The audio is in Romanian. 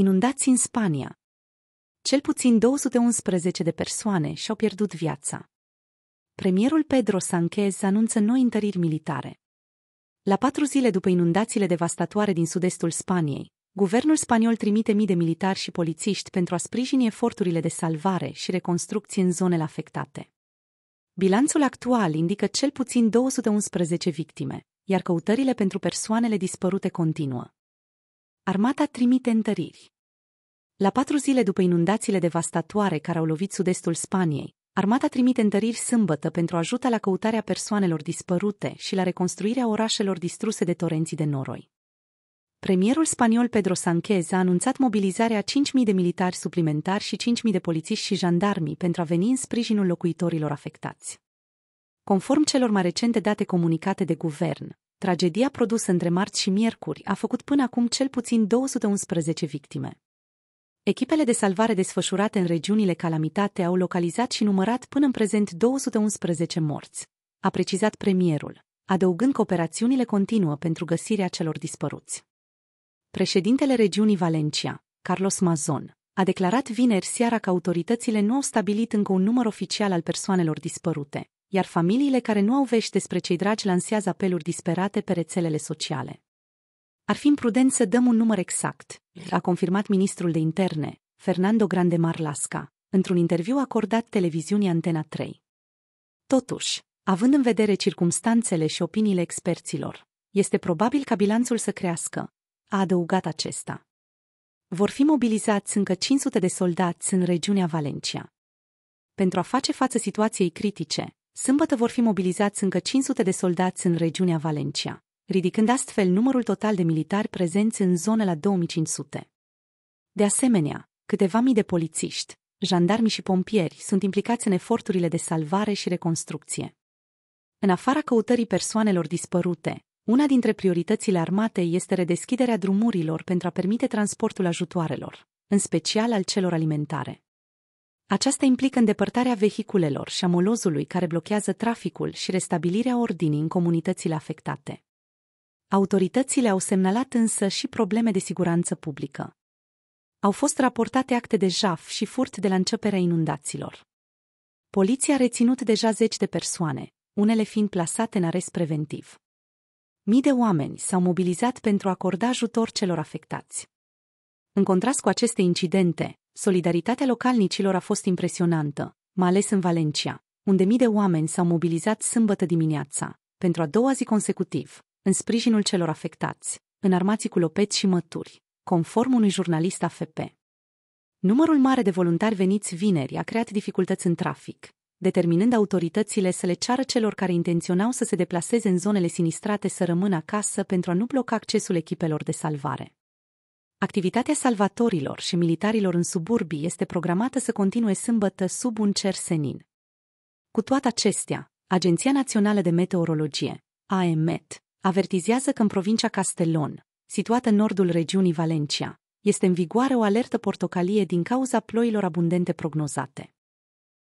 inundați în Spania. Cel puțin 211 de persoane și-au pierdut viața. Premierul Pedro Sanchez anunță noi întăriri militare. La patru zile după inundațiile devastatoare din sud-estul Spaniei, guvernul spaniol trimite mii de militari și polițiști pentru a sprijini eforturile de salvare și reconstrucție în zonele afectate. Bilanțul actual indică cel puțin 211 victime, iar căutările pentru persoanele dispărute continuă. Armata trimite întăriri. La patru zile după inundațiile devastatoare care au lovit sud-estul Spaniei, armata trimite întăriri sâmbătă pentru a ajuta la căutarea persoanelor dispărute și la reconstruirea orașelor distruse de torenții de noroi. Premierul spaniol Pedro Sanchez a anunțat mobilizarea 5.000 de militari suplimentari și 5.000 de polițiști și jandarmi pentru a veni în sprijinul locuitorilor afectați. Conform celor mai recente date comunicate de guvern, Tragedia produsă între marți și miercuri a făcut până acum cel puțin 211 victime. Echipele de salvare desfășurate în regiunile calamitate au localizat și numărat până în prezent 211 morți, a precizat premierul, adăugând că operațiunile continuă pentru găsirea celor dispăruți. Președintele regiunii Valencia, Carlos Mazon, a declarat vineri seara că autoritățile nu au stabilit încă un număr oficial al persoanelor dispărute, iar familiile care nu au vești despre cei dragi lansează apeluri disperate pe rețelele sociale. Ar fi imprudent să dăm un număr exact, a confirmat ministrul de interne, Fernando Grande Marlasca, într-un interviu acordat televiziunii Antena 3. Totuși, având în vedere circumstanțele și opiniile experților, este probabil ca bilanțul să crească, a adăugat acesta. Vor fi mobilizați încă 500 de soldați în regiunea Valencia. Pentru a face față situației critice, Sâmbătă vor fi mobilizați încă 500 de soldați în regiunea Valencia, ridicând astfel numărul total de militari prezenți în zonă la 2500. De asemenea, câteva mii de polițiști, jandarmi și pompieri sunt implicați în eforturile de salvare și reconstrucție. În afara căutării persoanelor dispărute, una dintre prioritățile armatei este redeschiderea drumurilor pentru a permite transportul ajutoarelor, în special al celor alimentare. Aceasta implică îndepărtarea vehiculelor și a molozului care blochează traficul și restabilirea ordinii în comunitățile afectate. Autoritățile au semnalat însă și probleme de siguranță publică. Au fost raportate acte de jaf și furt de la începerea inundațiilor. Poliția a reținut deja zeci de persoane, unele fiind plasate în arest preventiv. Mii de oameni s-au mobilizat pentru a acorda ajutor celor afectați. În contrast cu aceste incidente, Solidaritatea localnicilor a fost impresionantă, mai ales în Valencia, unde mii de oameni s-au mobilizat sâmbătă dimineața, pentru a doua zi consecutiv, în sprijinul celor afectați, în armații cu lopeți și mături, conform unui jurnalist AFP. Numărul mare de voluntari veniți vineri a creat dificultăți în trafic, determinând autoritățile să le ceară celor care intenționau să se deplaseze în zonele sinistrate să rămână acasă pentru a nu bloca accesul echipelor de salvare. Activitatea salvatorilor și militarilor în suburbii este programată să continue sâmbătă sub un cer senin. Cu toate acestea, Agenția Națională de Meteorologie, AEMET, avertizează că în provincia Castelon, situată în nordul regiunii Valencia, este în vigoare o alertă portocalie din cauza ploilor abundente prognozate.